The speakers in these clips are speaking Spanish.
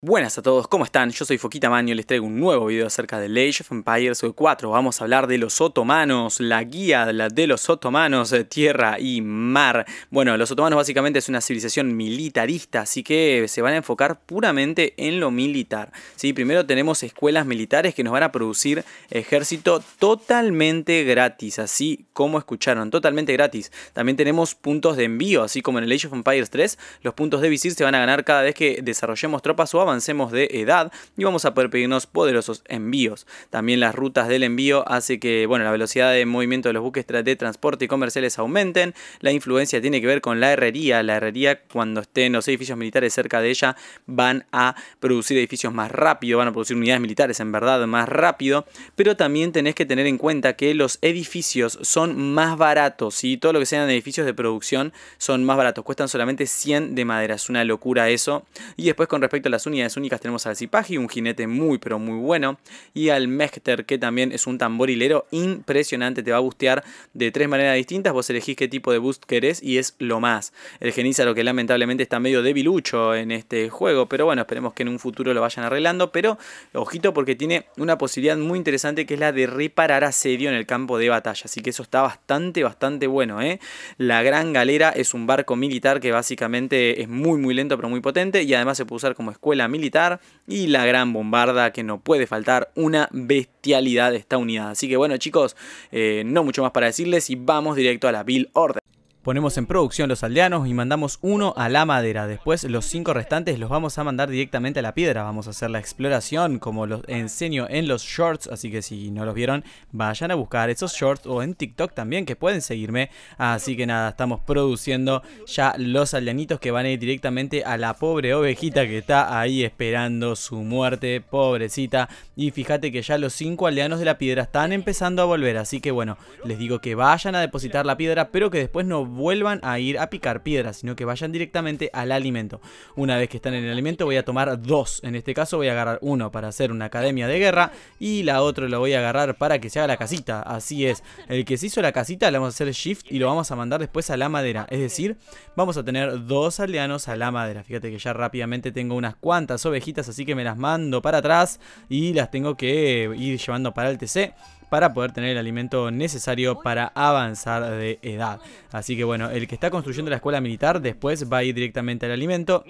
Buenas a todos, ¿cómo están? Yo soy Foquita Maño y les traigo un nuevo video acerca de Age of Empires 4. Vamos a hablar de los otomanos, la guía de los otomanos, eh, tierra y mar. Bueno, los otomanos básicamente es una civilización militarista, así que se van a enfocar puramente en lo militar. ¿sí? Primero tenemos escuelas militares que nos van a producir ejército totalmente gratis, así como escucharon, totalmente gratis. También tenemos puntos de envío, así como en el Age of Empires 3, los puntos de visir se van a ganar cada vez que desarrollemos tropas o avancemos de edad y vamos a poder pedirnos poderosos envíos. También las rutas del envío hace que bueno, la velocidad de movimiento de los buques de transporte y comerciales aumenten. La influencia tiene que ver con la herrería. La herrería cuando estén los edificios militares cerca de ella van a producir edificios más rápido, van a producir unidades militares en verdad más rápido. Pero también tenés que tener en cuenta que los edificios son más baratos y todo lo que sean edificios de producción son más baratos. Cuestan solamente 100 de madera. Es una locura eso. Y después con respecto a las unidades es únicas tenemos al Zipaji, un jinete muy pero muy bueno, y al Mechter, que también es un tamborilero impresionante, te va a bustear de tres maneras distintas, vos elegís qué tipo de boost querés y es lo más. El Genízaro que lamentablemente está medio debilucho en este juego, pero bueno, esperemos que en un futuro lo vayan arreglando, pero ojito porque tiene una posibilidad muy interesante que es la de reparar asedio en el campo de batalla, así que eso está bastante, bastante bueno, ¿eh? La Gran Galera es un barco militar que básicamente es muy, muy lento pero muy potente y además se puede usar como escuela militar y la gran bombarda que no puede faltar, una bestialidad de esta unidad. Así que bueno chicos, eh, no mucho más para decirles y vamos directo a la Bill Order ponemos en producción los aldeanos y mandamos uno a la madera. Después los cinco restantes los vamos a mandar directamente a la piedra. Vamos a hacer la exploración como los enseño en los shorts. Así que si no los vieron, vayan a buscar esos shorts o en TikTok también que pueden seguirme. Así que nada, estamos produciendo ya los aldeanitos que van a ir directamente a la pobre ovejita que está ahí esperando su muerte. Pobrecita. Y fíjate que ya los cinco aldeanos de la piedra están empezando a volver. Así que bueno, les digo que vayan a depositar la piedra, pero que después no vuelvan a ir a picar piedras sino que vayan directamente al alimento. Una vez que están en el alimento voy a tomar dos, en este caso voy a agarrar uno para hacer una academia de guerra y la otra lo voy a agarrar para que se haga la casita, así es. El que se hizo la casita le vamos a hacer shift y lo vamos a mandar después a la madera, es decir, vamos a tener dos aldeanos a la madera. Fíjate que ya rápidamente tengo unas cuantas ovejitas, así que me las mando para atrás y las tengo que ir llevando para el TC para poder tener el alimento necesario para avanzar de edad. Así que bueno, el que está construyendo la escuela militar después va a ir directamente al alimento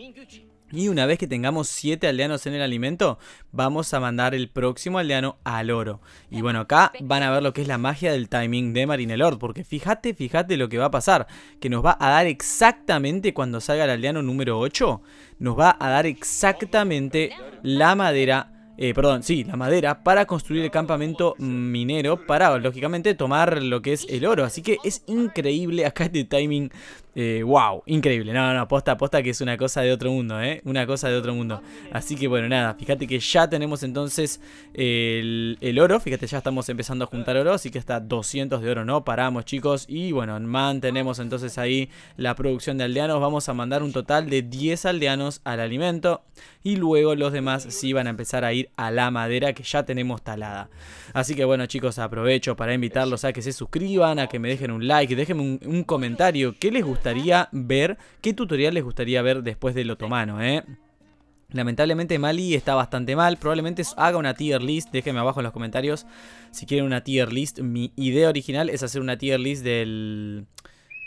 y una vez que tengamos 7 aldeanos en el alimento, vamos a mandar el próximo aldeano al oro. Y bueno, acá van a ver lo que es la magia del timing de Lord. porque fíjate, fíjate lo que va a pasar, que nos va a dar exactamente cuando salga el aldeano número 8, nos va a dar exactamente la madera eh, perdón, sí, la madera para construir el campamento minero para, lógicamente, tomar lo que es el oro. Así que es increíble acá este timing eh, wow, increíble. No, no, aposta, aposta que es una cosa de otro mundo, ¿eh? Una cosa de otro mundo. Así que bueno, nada, fíjate que ya tenemos entonces el, oro. Fíjate, ya estamos empezando a juntar oro, así que hasta 200 de oro no paramos, chicos. Y bueno, mantenemos entonces ahí la producción de aldeanos. Vamos a mandar un total de 10 aldeanos al alimento. Y luego los demás sí van a empezar a ir a la madera que ya tenemos talada. Así que bueno, chicos, aprovecho para invitarlos a que se suscriban, a que me dejen un like, déjenme un, comentario. que les gusta? ver, qué tutorial les gustaría ver después del otomano, ¿eh? Lamentablemente Mali está bastante mal, probablemente haga una tier list, déjenme abajo en los comentarios si quieren una tier list. Mi idea original es hacer una tier list del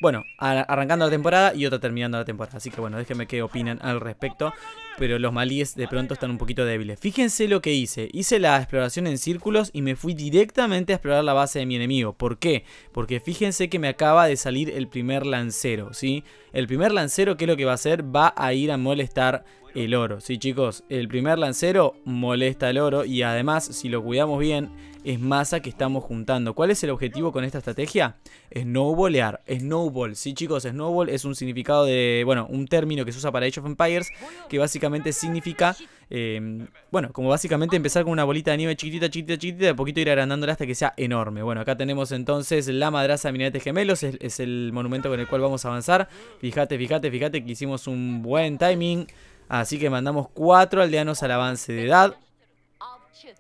bueno, arrancando la temporada y otra terminando la temporada. Así que bueno, déjenme qué opinan al respecto. Pero los malíes de pronto están un poquito débiles. Fíjense lo que hice. Hice la exploración en círculos y me fui directamente a explorar la base de mi enemigo. ¿Por qué? Porque fíjense que me acaba de salir el primer lancero, ¿sí? El primer lancero, ¿qué es lo que va a hacer? Va a ir a molestar el oro, ¿sí chicos? El primer lancero molesta el oro y además, si lo cuidamos bien es masa que estamos juntando. ¿Cuál es el objetivo con esta estrategia? Snowbolear. Snowball. Sí, chicos, snowball es un significado de, bueno, un término que se usa para Age of Empires que básicamente significa, em, bueno, como básicamente empezar con una bolita de nieve chiquitita, chiquitita, chiquitita, de a poquito ir agrandándola hasta que sea enorme. Bueno, acá tenemos entonces la madraza de minerales gemelos, es, el monumento con el cual vamos a avanzar. Fíjate, fíjate, fíjate que hicimos un buen timing. Así que mandamos cuatro aldeanos al avance de edad.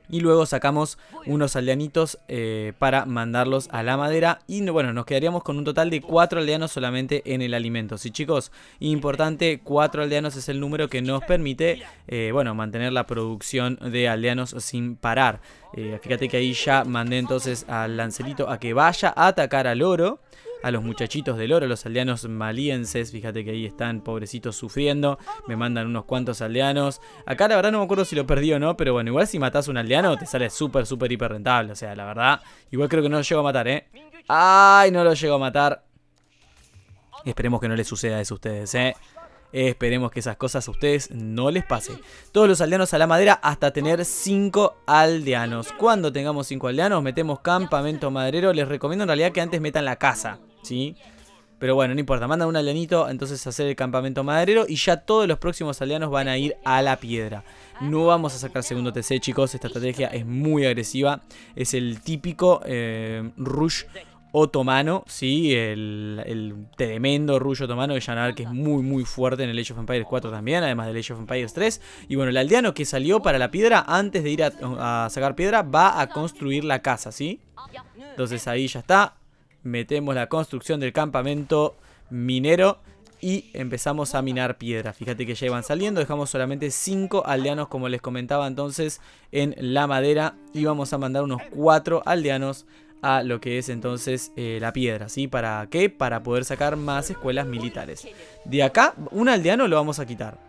Y luego sacamos unos aldeanitos eh, para mandarlos a la madera. Y bueno, nos quedaríamos con un total de 4 aldeanos solamente en el alimento. Sí, chicos, importante, 4 aldeanos es el número que nos permite, eh, bueno, mantener la producción de aldeanos sin parar. Eh, fíjate que ahí ya mandé entonces al Lancelito a que vaya a atacar al oro a los muchachitos del oro, los aldeanos malienses, fíjate que ahí están pobrecitos sufriendo, me mandan unos cuantos aldeanos, acá la verdad no me acuerdo si lo perdí o no, pero bueno, igual si matas a un aldeano te sale súper, súper hiper rentable, o sea, la verdad, igual creo que no lo llego a matar, ¿eh? ¡Ay, no lo llego a matar! Esperemos que no les suceda eso a ustedes, ¿eh? Esperemos que esas cosas a ustedes no les pasen. Todos los aldeanos a la madera hasta tener 5 aldeanos. Cuando tengamos 5 aldeanos, metemos campamento maderero. Les recomiendo en realidad que antes metan la casa. ¿sí? Pero bueno, no importa, manda un aldeanito entonces a hacer el campamento maderero y ya todos los próximos aldeanos van a ir a la piedra. No vamos a sacar segundo TC, chicos, esta estrategia es muy agresiva, es el típico eh, rush otomano, ¿sí? El, tremendo rush otomano de ver que es muy, muy fuerte en el Age of Empires 4 también, además del Age of Empires 3. Y bueno, el aldeano que salió para la piedra, antes de ir a, a sacar piedra, va a construir la casa, ¿sí? Entonces ahí ya está, metemos la construcción del campamento minero y empezamos a minar piedra. Fíjate que ya iban saliendo, dejamos solamente 5 aldeanos como les comentaba entonces en la madera y vamos a mandar unos 4 aldeanos a lo que es entonces eh, la piedra, ¿sí? ¿Para qué? Para poder sacar más escuelas militares. De acá, un aldeano lo vamos a quitar.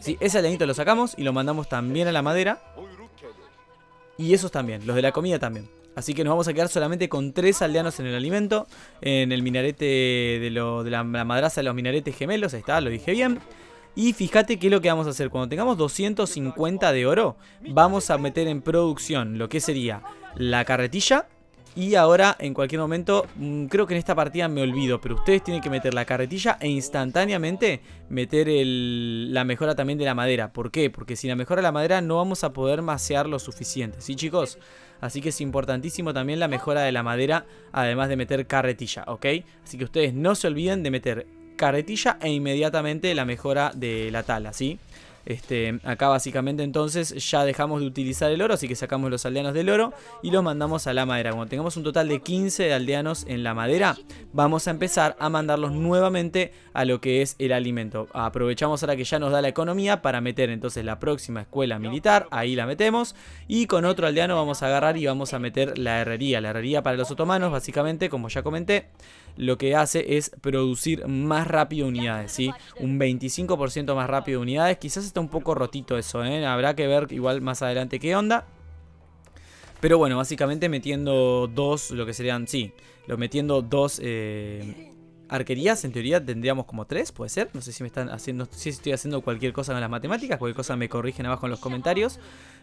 Sí, ese aldeanito lo sacamos y lo mandamos también a la madera. Y esos también, los de la comida también. Así que nos vamos a quedar solamente con tres aldeanos en el alimento. En el minarete de, de la, madraza de los minaretes gemelos. Ahí está, lo dije bien. Y fíjate qué es lo que vamos a hacer. Cuando tengamos 250 de oro, vamos a meter en producción lo que sería la carretilla y ahora, en cualquier momento, mm, creo que en esta partida me olvido, pero ustedes tienen que meter la carretilla e instantáneamente meter la mejora también de la madera. ¿Por qué? Porque sin la mejora de la madera no vamos a poder masear lo suficiente, ¿sí chicos? Así que es importantísimo también la mejora de la madera, además de meter carretilla, ¿ok? Así que ustedes no se olviden de meter carretilla e inmediatamente la mejora de la tala, ¿sí? sí este, acá básicamente entonces ya dejamos de utilizar el oro, así que sacamos los aldeanos del oro y los mandamos a la madera. Cuando tengamos un total de 15 aldeanos en la madera, vamos a empezar a mandarlos nuevamente a lo que es el alimento. Aprovechamos ahora que ya nos da la economía para meter entonces la próxima escuela militar, ahí la metemos. Y con otro aldeano vamos a agarrar y vamos a meter la herrería. La herrería para los otomanos básicamente, como ya comenté, lo que hace es producir más rápido unidades, ¿sí? Un 25% más rápido unidades, quizás un poco rotito eso, ¿eh? Habrá que ver igual más adelante qué onda. Pero bueno, básicamente metiendo dos, lo que serían, sí, lo metiendo dos eh, arquerías, en teoría tendríamos como tres, puede ser. No sé si me están haciendo, si estoy haciendo cualquier cosa con las matemáticas, cualquier cosa me corrigen abajo en los comentarios.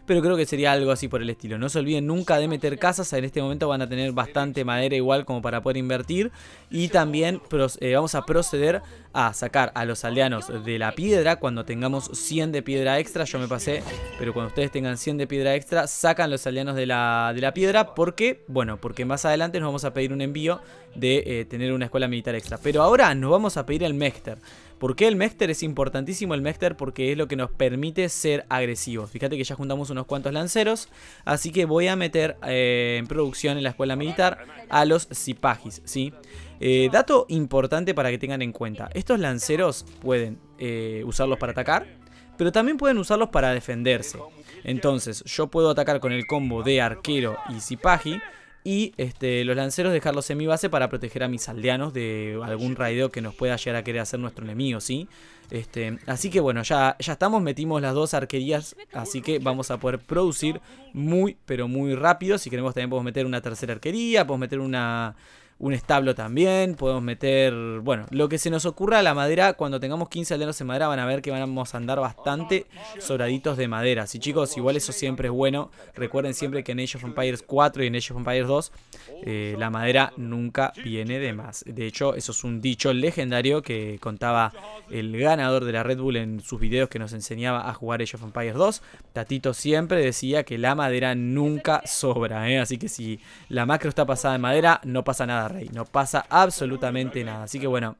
Pero creo que sería algo así por el estilo. No se olviden nunca de meter casas, en este momento van a tener bastante madera igual como para poder invertir. Y también eh, vamos a proceder a sacar a los aldeanos de la piedra. Cuando tengamos 100 de piedra extra, yo me pasé, pero cuando ustedes tengan 100 de piedra extra, sacan los aldeanos de la, de la piedra. ¿Por qué? Bueno, porque más adelante nos vamos a pedir un envío de eh, tener una escuela militar extra. Pero ahora nos vamos a pedir el Mechter. ¿Por qué el Mechter? Es importantísimo el Mechter porque es lo que nos permite ser agresivos. Fíjate que ya juntamos unos cuantos lanceros, así que voy a meter eh, en producción en la escuela militar a los Zipagis sí eh, dato importante para que tengan en cuenta, estos lanceros pueden eh, usarlos para atacar, pero también pueden usarlos para defenderse. Entonces, yo puedo atacar con el combo de arquero y sipaji y este, los lanceros dejarlos en mi base para proteger a mis aldeanos de algún raideo que nos pueda llegar a querer hacer nuestro enemigo, ¿sí? Este, así que bueno, ya, ya estamos, metimos las dos arquerías, así que vamos a poder producir muy, pero muy rápido. Si queremos también podemos meter una tercera arquería, podemos meter una un establo también, podemos meter, bueno, lo que se nos ocurra la madera, cuando tengamos 15 aldeanos en madera van a ver que vamos a andar bastante sobraditos de madera. Así chicos, igual eso siempre es bueno, recuerden siempre que en Age of Empires 4 y en Age of Empires 2 eh, la madera nunca viene de más. De hecho, eso es un dicho legendario que contaba el ganador de la Red Bull en sus videos que nos enseñaba a jugar Age of Empires 2. Tatito siempre decía que la madera nunca sobra, ¿eh? así que si la macro está pasada de madera, no pasa nada rey. No pasa absolutamente nada. Así que bueno.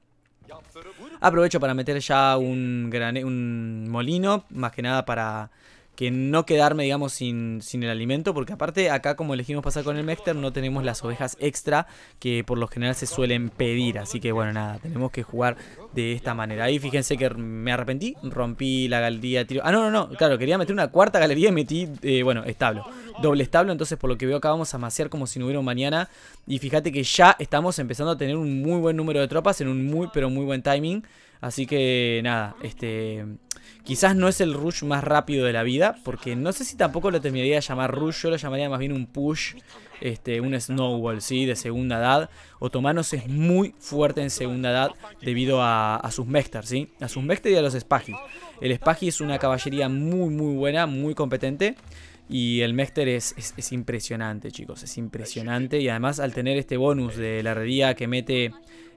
Aprovecho para meter ya un, gran, un molino. Más que nada para que no quedarme, digamos, sin, sin, el alimento, porque aparte acá como elegimos pasar con el Mexter, no tenemos las ovejas extra que por lo general se suelen pedir, así que bueno, nada, tenemos que jugar de esta manera. Ahí fíjense que me arrepentí, rompí la galería tiro... Ah, no, no, no, claro, quería meter una cuarta galería y metí, eh, bueno, establo, doble establo, entonces por lo que veo acá vamos a maciar como si no hubiera un mañana, y fíjate que ya estamos empezando a tener un muy buen número de tropas en un muy, pero muy buen timing, así que nada, este Quizás no es el rush más rápido de la vida, porque no sé si tampoco lo terminaría de llamar rush, yo lo llamaría más bien un push, este, un snowball, ¿sí? De segunda edad. Otomanos es muy fuerte en segunda edad debido a, sus Mechters. ¿sí? A sus mexter y a los Spagis. El Spahi es una caballería muy, muy buena, muy competente. Y el Mechter es, impresionante, chicos. Es impresionante. Y además, al tener este bonus de la herrería que mete,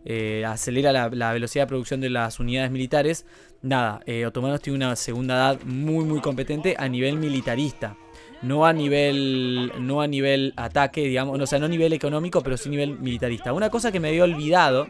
eh, acelera la, velocidad de producción de las unidades militares, nada, eh, otomanos tiene una segunda edad muy muy competente a nivel militarista. No a nivel. No a nivel ataque, digamos. o sea, no a nivel económico, pero sí a nivel militarista. Una cosa que me había olvidado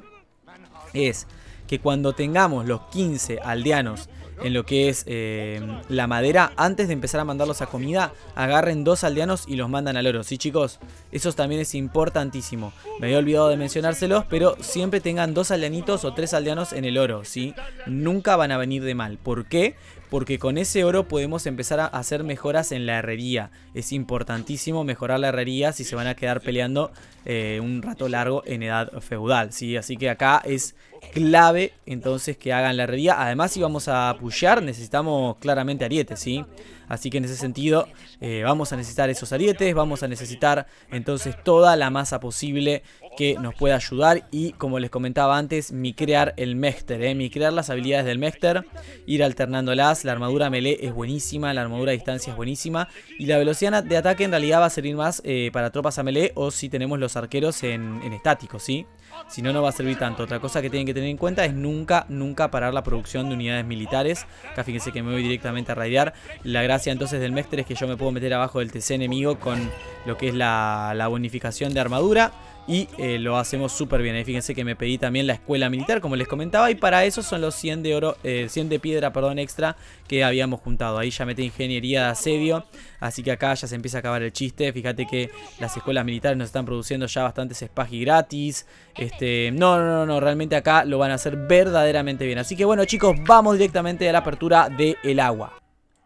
es que cuando tengamos los 15 aldeanos en lo que es eh, la madera, antes de empezar a mandarlos a comida, agarren dos aldeanos y los mandan al oro. Sí, chicos, eso también es importantísimo. Me había olvidado de mencionárselos, pero siempre tengan dos aldeanitos o tres aldeanos en el oro, ¿sí? Nunca van a venir de mal. ¿Por qué? Porque con ese oro podemos empezar a hacer mejoras en la herrería. Es importantísimo mejorar la herrería si se van a quedar peleando eh, un rato largo en edad feudal, ¿sí? Así que acá es clave entonces que hagan la herrería. Además, si vamos a apoyar, necesitamos claramente arietes, ¿sí? Así que en ese sentido, eh, vamos a necesitar esos arietes, vamos a necesitar entonces toda la masa posible que nos pueda ayudar. Y como les comentaba antes, mi crear el Mester, ¿eh? mi crear las habilidades del Mester, ir alternándolas. La armadura melee es buenísima, la armadura a distancia es buenísima. Y la velocidad de ataque en realidad va a servir más eh, para tropas a melee o si tenemos los arqueros en, en estático, ¿sí? sí si no, no va a servir tanto. Otra cosa que tienen que tener en cuenta es nunca, nunca parar la producción de unidades militares. Acá fíjense que me voy directamente a raidear. La gracia entonces del Mexter es que yo me puedo meter abajo del TC enemigo con lo que es la bonificación de armadura y eh, lo hacemos súper bien. fíjense que me pedí también la escuela militar, como les comentaba, y para eso son los 100 de oro, 100 eh, de piedra, perdón, extra que habíamos juntado. Ahí ya mete ingeniería de asedio, así que acá ya se empieza a acabar el chiste. Fíjate que las escuelas militares nos están produciendo ya bastantes y gratis. Este, no, no, no, no, realmente acá lo van a hacer verdaderamente bien. Así que bueno, chicos, vamos directamente a la apertura del el agua.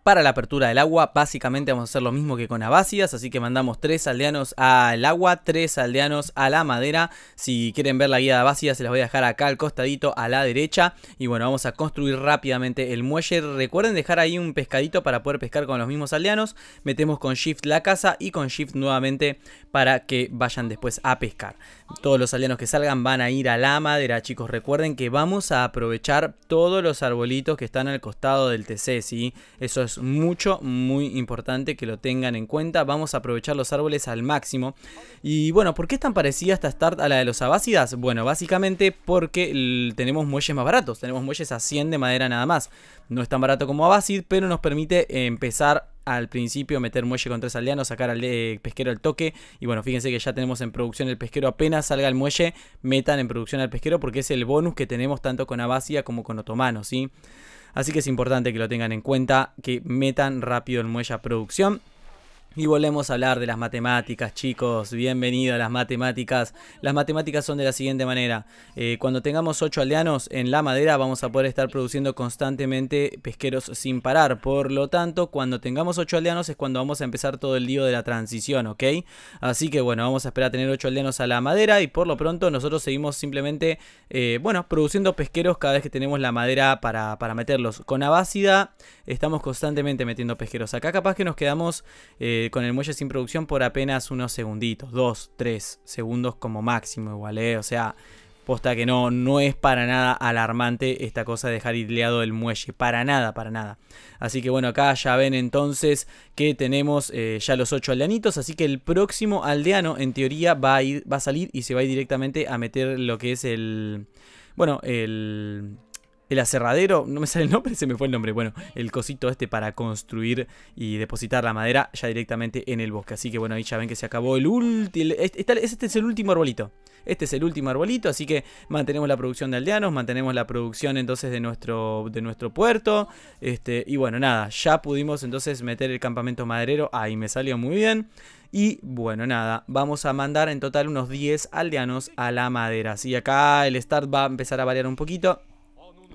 Para la apertura del agua, básicamente vamos a hacer lo mismo que con abácidas, así que mandamos tres aldeanos al agua, tres aldeanos a la madera. Si quieren ver la guía de abácidas, se las voy a dejar acá al costadito a la derecha. Y bueno, vamos a construir rápidamente el muelle. Recuerden dejar ahí un pescadito para poder pescar con los mismos aldeanos. Metemos con Shift la casa y con Shift nuevamente para que vayan después a pescar. Todos los aldeanos que salgan van a ir a la madera, chicos. Recuerden que vamos a aprovechar todos los arbolitos que están al costado del TC, ¿sí? Eso mucho, muy importante que lo tengan en cuenta. Vamos a aprovechar los árboles al máximo. Y bueno, ¿por qué es tan parecida esta start a la de los Abacidas? Bueno, básicamente porque tenemos muelles más baratos. Tenemos muelles a 100 de madera nada más. No es tan barato como Abacid, pero nos permite empezar al principio, meter muelle con tres aldeanos, sacar al eh, pesquero al toque. Y bueno, fíjense que ya tenemos en producción el pesquero. Apenas salga el muelle, metan en producción al pesquero porque es el bonus que tenemos tanto con Abacida como con Otomano, ¿sí? Así que es importante que lo tengan en cuenta, que metan rápido el Muella producción. Y volvemos a hablar de las matemáticas, chicos. Bienvenido a las matemáticas. Las matemáticas son de la siguiente manera. Eh, cuando tengamos 8 aldeanos en la madera, vamos a poder estar produciendo constantemente pesqueros sin parar. Por lo tanto, cuando tengamos 8 aldeanos es cuando vamos a empezar todo el lío de la transición, ¿ok? Así que bueno, vamos a esperar a tener 8 aldeanos a la madera y por lo pronto nosotros seguimos simplemente, eh, bueno, produciendo pesqueros cada vez que tenemos la madera para, meterlos. Con Abacida estamos constantemente metiendo pesqueros. Acá capaz que nos quedamos... Eh, eh, con el muelle sin producción por apenas unos segunditos, dos, tres segundos como máximo igual, ¿eh? o sea, posta que no, no es para nada alarmante esta cosa de dejar ideado el muelle, para nada, para nada. Así que bueno, acá ya ven entonces que tenemos eh, ya los ocho aldeanitos, así que el próximo aldeano en teoría va a, ir, va a salir y se va a ir directamente a meter lo que es el... Bueno, el el aserradero, no me sale el nombre, se me fue el nombre, bueno, el cosito este para construir y depositar la madera ya directamente en el bosque. Así que bueno, ahí ya ven que se acabó el último, este, este, este, es el último arbolito. Este es el último arbolito, así que mantenemos la producción de aldeanos, mantenemos la producción entonces de nuestro, de nuestro puerto. Este, y bueno, nada, ya pudimos entonces meter el campamento maderero, ahí me salió muy bien. Y bueno, nada, vamos a mandar en total unos 10 aldeanos a la madera. Así acá el start va a empezar a variar un poquito.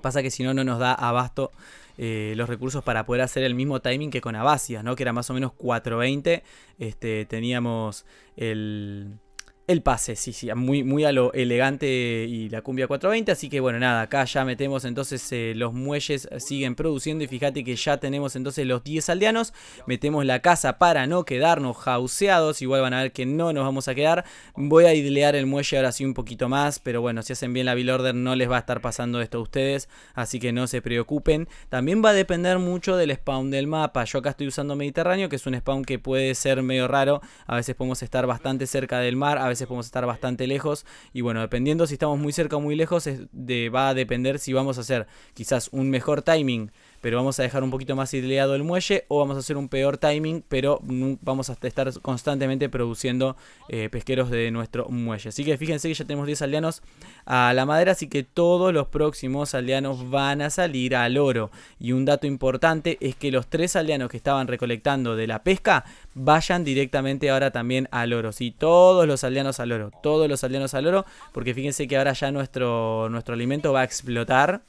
Pasa que si no, no nos da abasto eh, los recursos para poder hacer el mismo timing que con Abasia, ¿no? Que era más o menos 4.20. Este, teníamos el el pase, sí, sí, muy, muy a lo elegante y la cumbia 420. Así que bueno, nada, acá ya metemos entonces eh, los muelles, eh, siguen produciendo y fíjate que ya tenemos entonces los 10 aldeanos. Metemos la casa para no quedarnos jauseados, igual van a ver que no nos vamos a quedar. Voy a idear el muelle ahora sí un poquito más, pero bueno, si hacen bien la build order no les va a estar pasando esto a ustedes, así que no se preocupen. También va a depender mucho del spawn del mapa. Yo acá estoy usando Mediterráneo, que es un spawn que puede ser medio raro. A veces podemos estar bastante cerca del mar, a veces podemos estar bastante lejos. Y bueno, dependiendo si estamos muy cerca o muy lejos, va a depender si vamos a hacer quizás un mejor timing pero vamos a dejar un poquito más ideado el muelle o vamos a hacer un peor timing, pero vamos a estar constantemente produciendo eh, pesqueros de nuestro muelle. Así que fíjense que ya tenemos 10 aldeanos a la madera, así que todos los próximos aldeanos van a salir al oro. Y un dato importante es que los 3 aldeanos que estaban recolectando de la pesca vayan directamente ahora también al oro. Sí, todos los aldeanos al oro, todos los aldeanos al oro, porque fíjense que ahora ya nuestro, nuestro alimento va a explotar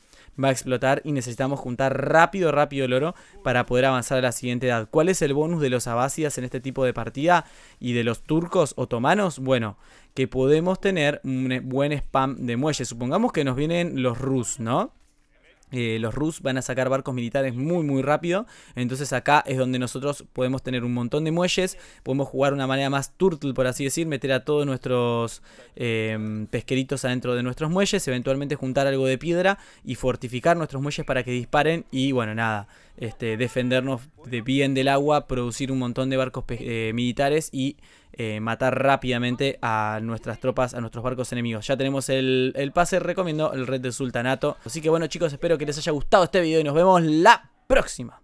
va a explotar y necesitamos juntar rápido, rápido el oro para poder avanzar a la siguiente edad. ¿Cuál es el bonus de los abásidas en este tipo de partida y de los turcos otomanos? Bueno, que podemos tener un buen spam de muelles. Supongamos que nos vienen los rus, ¿no? Eh, los Rus van a sacar barcos militares muy muy rápido. Entonces acá es donde nosotros podemos tener un montón de muelles. Podemos jugar una manera más turtle, por así decir. Meter a todos nuestros em, pesqueritos adentro de nuestros muelles. Eventualmente juntar algo de piedra y fortificar nuestros muelles para que disparen. Y bueno, nada. Este, defendernos de bien del agua, producir un montón de barcos eh, militares y eh, matar rápidamente a nuestras tropas, a nuestros barcos enemigos. Ya tenemos el, el pase, recomiendo el red del sultanato. Así que bueno chicos, espero que les haya gustado este video y nos vemos la próxima.